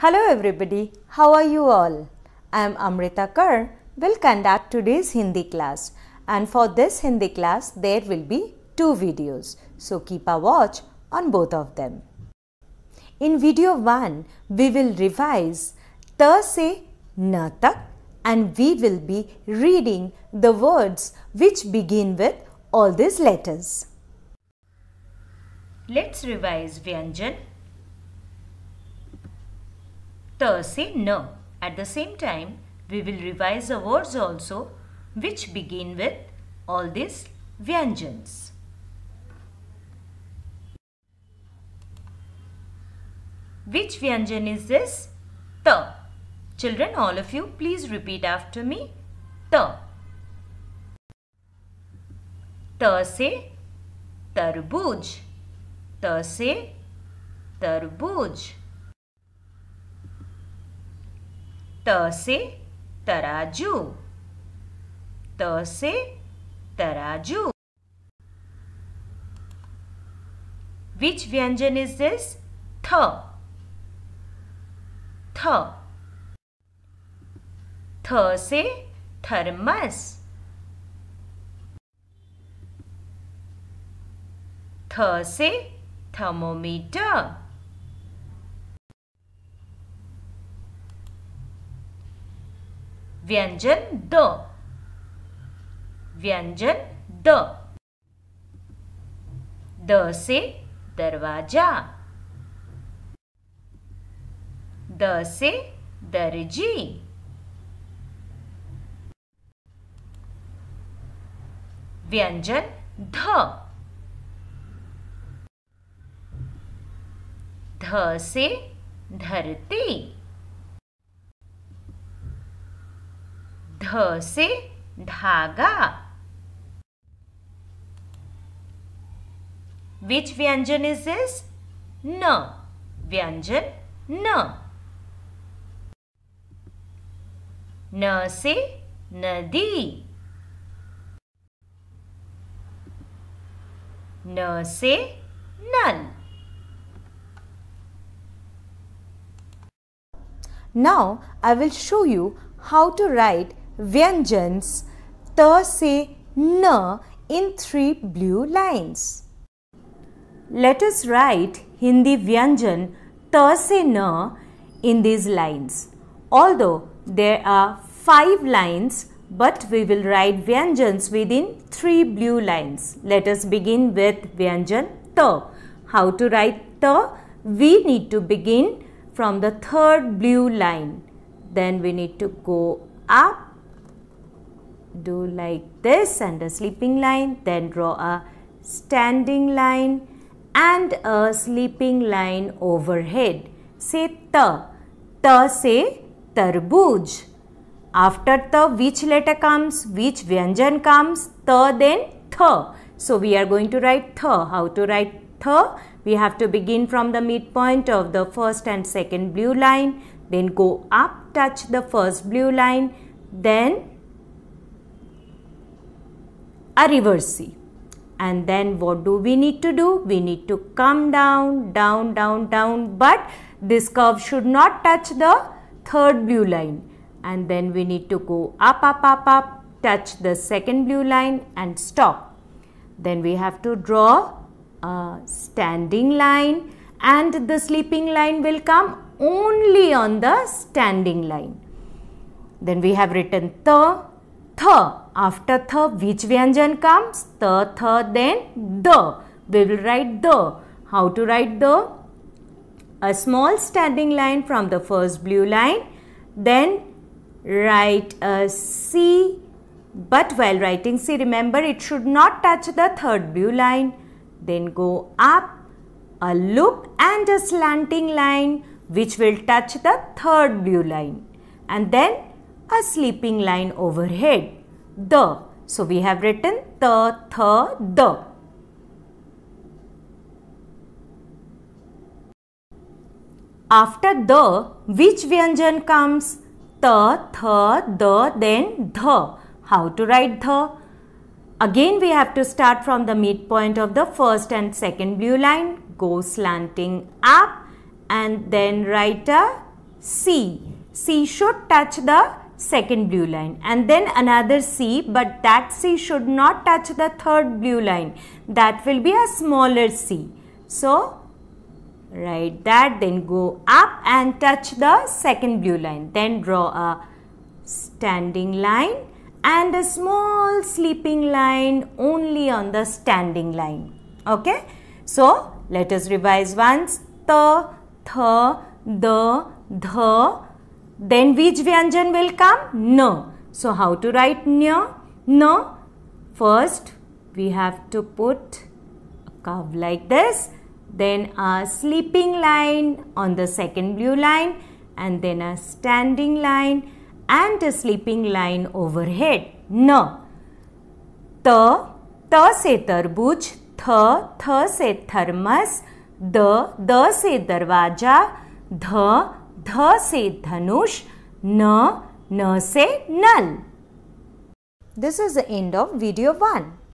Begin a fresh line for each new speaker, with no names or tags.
Hello everybody, how are you all? I am Amrita Kar, will conduct today's Hindi class and for this Hindi class there will be two videos. So keep a watch on both of them. In video 1, we will revise ta se na tak and we will be reading the words which begin with all these letters. Let's revise Vyanjan Terse no. At the same time, we will revise the words also which begin with all these Vyanjans. Which Vyanjan is this? T. Children, all of you, please repeat after me. Ta. Ta se tarbooz. Ta se tarbooz. त से तराजू त से तराजू विच व्यंजन is this थ थ थ से थर्मस थ से थर्मोमीटर व्यंजन द व्यंजन द द से दरवाजा द से दर्जी व्यंजन ध ध से धरती ध से धागा विच व्यंजन इज इज न व्यंजन न न से नदी न से नल Now I will show you how to write व्यंजन्स त na in three blue lines. Let us write Hindi Vyanjan ta se na in these lines. Although there are five lines, but we will write Vyanjans within three blue lines. Let us begin with Vyanjan ta. How to write ta? We need to begin from the third blue line. Then we need to go up do like this and a sleeping line then draw a standing line and a sleeping line overhead say ta ta say tarbuj after ta which letter comes which vyanjan comes ta then tha so we are going to write tha how to write tha we have to begin from the midpoint of the first and second blue line then go up touch the first blue line then a reverse C. And then what do we need to do? We need to come down, down, down, down, but this curve should not touch the third blue line. And then we need to go up, up, up, up, touch the second blue line and stop. Then we have to draw a standing line and the sleeping line will come only on the standing line. Then we have written the, the after th, which vyanjan comes? The, th, then the. We will write the. How to write the? A small standing line from the first blue line. Then write a C. But while writing C, remember it should not touch the third blue line. Then go up a loop and a slanting line which will touch the third blue line. And then a sleeping line overhead the. So we have written the, the, the. After the, which vyanjan comes? The, the, the, then the. How to write the? Again we have to start from the midpoint of the first and second blue line, go slanting up and then write a C. C should touch the second blue line and then another C but that C should not touch the third blue line that will be a smaller C. So write that then go up and touch the second blue line then draw a standing line and a small sleeping line only on the standing line okay. So let us revise once the, the, the, the then which Vyanjan will come? No. So how to write na? No. First we have to put a curve like this. Then a sleeping line on the second blue line. And then a standing line and a sleeping line overhead. No. Ta. Ta se tarbuj. Tha. Tha se thermos. द द से दरवाजा ध ध से धनुष न न से नल this is the end of video one